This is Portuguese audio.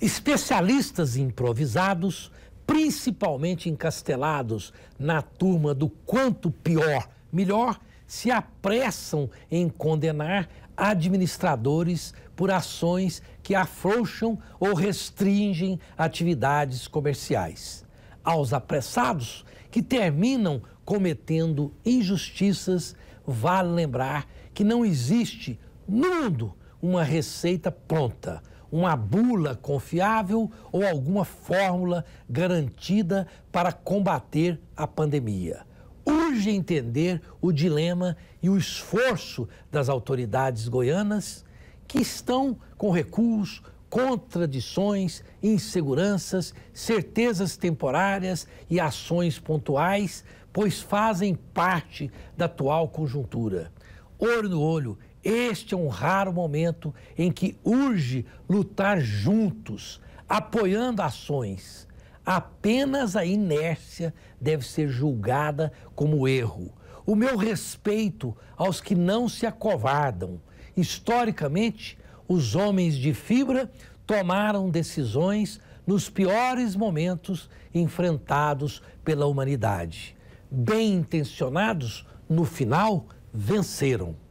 especialistas improvisados, principalmente encastelados na turma do quanto pior, melhor, se apressam em condenar administradores por ações que afrouxam ou restringem atividades comerciais. Aos apressados, que terminam cometendo injustiças, vale lembrar que não existe no mundo uma receita pronta uma bula confiável ou alguma fórmula garantida para combater a pandemia. Urge entender o dilema e o esforço das autoridades goianas que estão com recuos, contradições, inseguranças, certezas temporárias e ações pontuais, pois fazem parte da atual conjuntura. Olho no olho este é um raro momento em que urge lutar juntos, apoiando ações. Apenas a inércia deve ser julgada como erro. O meu respeito aos que não se acovardam. Historicamente, os homens de fibra tomaram decisões nos piores momentos enfrentados pela humanidade. Bem intencionados, no final, venceram.